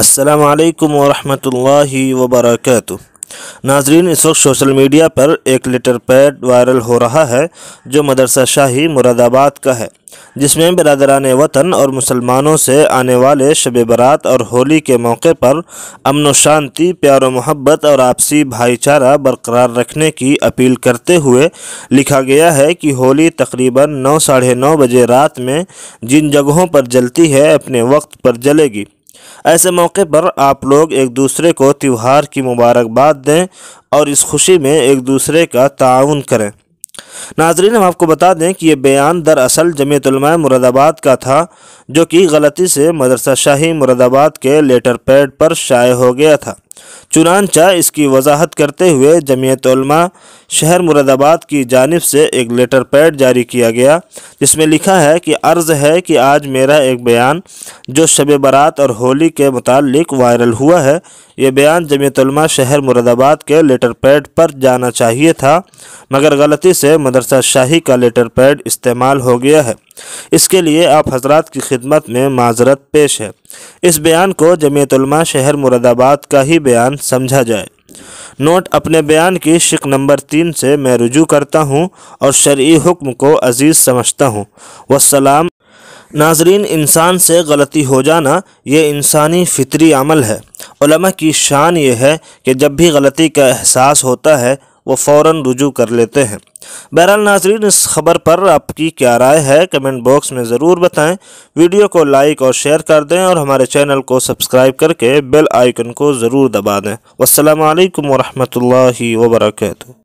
असलकम वरहमल वबरक नाजरीन इस वक्त सोशल मीडिया पर एक लेटर पैड वायरल हो रहा है जो मदरसा शाही मुरादाबाद का है जिसमें बरदरान वतन और मुसलमानों से आने वाले शब बरात और होली के मौके पर अमन शांति प्यार मोहब्बत और आपसी भाईचारा बरकरार रखने की अपील करते हुए लिखा गया है कि होली तकरीबन नौ साढ़े नौ बजे रात में जिन जगहों पर जलती है अपने वक्त पर जलेगी ऐसे मौके पर आप लोग एक दूसरे को त्यौहार की मुबारकबाद दें और इस खुशी में एक दूसरे का ताउन करें नाजरीन हम आपको बता दें कि यह बयान दरअसल जमीतलमा मुरादाबाद का था जो कि गलती से मदरसा शाही मुरादाबाद के लेटर पैड पर शाये हो गया था चुनानचा इसकी वजाहत करते हुए जमीयतलमा शहर मुरादाबाद की जानब से एक लेटर पैड जारी किया गया जिसमें लिखा है कि अर्ज़ है कि आज मेरा एक बयान जो शब बारात और होली के मुतालिक वायरल हुआ है ये बयान जमीयतलमा शहर मुरादाबाद के लेटर पैड पर जाना चाहिए था मगर गलती से मदरसा शाही का लेटर पैड इस्तेमाल हो गया है इसके लिए आप हजरत की खिदमत में माजरत पेश है इस बयान को जमयतलमा शहर मुरादाबाद का ही बयान समझा जाए नोट अपने बयान की शिक नंबर तीन से मैं रुजू करता हूँ और शर्य हुक्म को अजीज़ समझता हूँ वसलाम नाजरीन इंसान से गलती हो जाना ये इंसानी फितरी अमल है की शान ये है कि जब भी गलती का एहसास होता है वो फ़ौर रुजू कर लेते हैं बहरहाल नाजरीन इस खबर पर आपकी क्या राय है कमेंट बॉक्स में ज़रूर बताएं वीडियो को लाइक और शेयर कर दें और हमारे चैनल को सब्सक्राइब करके बेल आइकन को ज़रूर दबा दें वालकम वरहमल वर्का